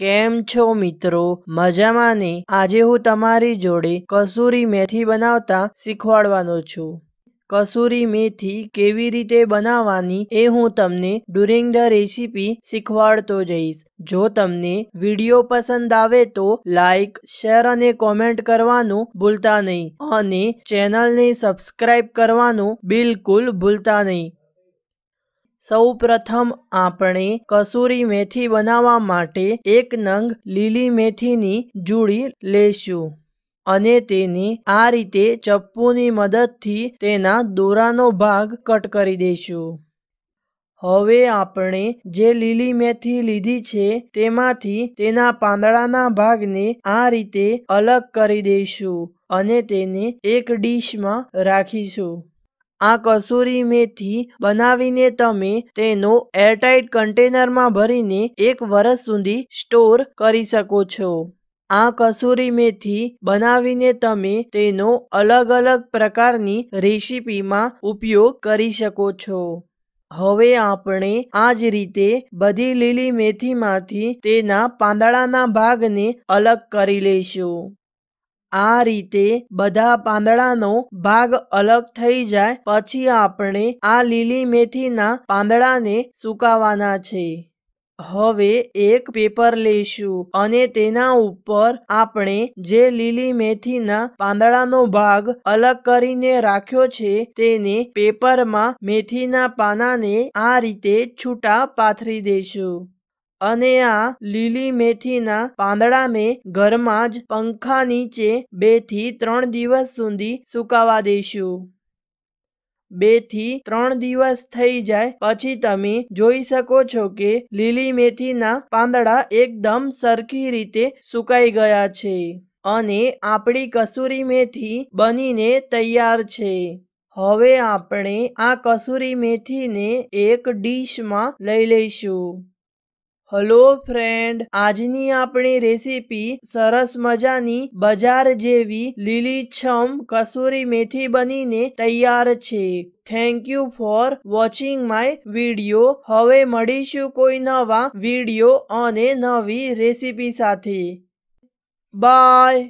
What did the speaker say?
કેમ છો મિત્રો મજામાં ને આજે હું તમારી જોડે કસૂરી મેથી બનાવતા શીખવાડવાનો છું કસૂરી મેથી કેવી રીતે બનાવવાની એ હું તમને ડ્યુરિંગ ધ રેસીપી શીખવાડતો જઈશ જો તમને વિડીયો પસંદ આવે તો લાઈક શેર અને કોમેન્ટ કરવાનું ભૂલતા નહીં અને ચેનલને સબસ્ક્રાઈબ કરવાનું બિલકુલ ભૂલતા નહીં સૌપ્રથમ આપણે કસૂરી મેથી બનાવવા માટે એક નંગ લીલી મેથીની જુડી લેશું અને તેની આ રીતે ચપ્પુની મદદથી તેના દોરાનો ભાગ કટ કરી દઈશું હવે આપણે જે લીલી મેથી લીધી છે તેમાંથી તેના પાંદડાના ભાગને આ રીતે અલગ કરી દઈશું અને તેને એક ડીશમાં રાખીશું આ કસૂરી મેથી બનાવીને તમે તેનો એરટાઇટ કન્ટેનરમાં ભરીને એક વર્ષ સુધી સ્ટોર કરી શકો છો આ કસૂરી મેથી બનાવીને તમે તેનો અલગ અલગ પ્રકારની રેસીપીમાં ઉપયોગ કરી શકો છો હવે આપણે આ જ રીતે બધી લીલી મેથીમાંથી તેના પાંદડાના ભાગને અલગ કરી લઈશું આ રીતે બધા પાંદડાનો ભાગ અલગ થઈ જાય પછી આપણે આ લીલી મેથીના પાંદડાને સુકાવાના છે હવે એક પેપર લઈશું અને તેના ઉપર આપણે જે લીલી મેથીના પાંદડાનો ભાગ અલગ કરીને રાખ્યો છે તેને પેપરમાં મેથીના પાનાને આ રીતે છૂટા પાથરી દઈશું અને આ લીલી મેથીના પાંદડા મેં ઘરમાં જ પંખા નીચે બે થી ત્રણ દિવસ સુધી સુકાવા દઈશું બે થી ત્રણ દિવસ થઈ જાય પછી તમે જોઈ શકો છો કે લીલી મેથીના પાંદડા એકદમ સરખી રીતે સુકાઈ ગયા છે અને આપણી કસૂરી મેથી બનીને તૈયાર છે હવે આપણે આ કસૂરી મેથીને એક ડીશમાં લઈ લઈશું હલો ફ્રેન્ડ આજની આપણી રેસીપી સરસ મજાની બજાર જેવી લીલીછમ કસૂરી મેથી બનીને તૈયાર છે thank you for watching my video હવે મળીશું કોઈ નવા વિડીયો અને નવી રેસીપી સાથે બાય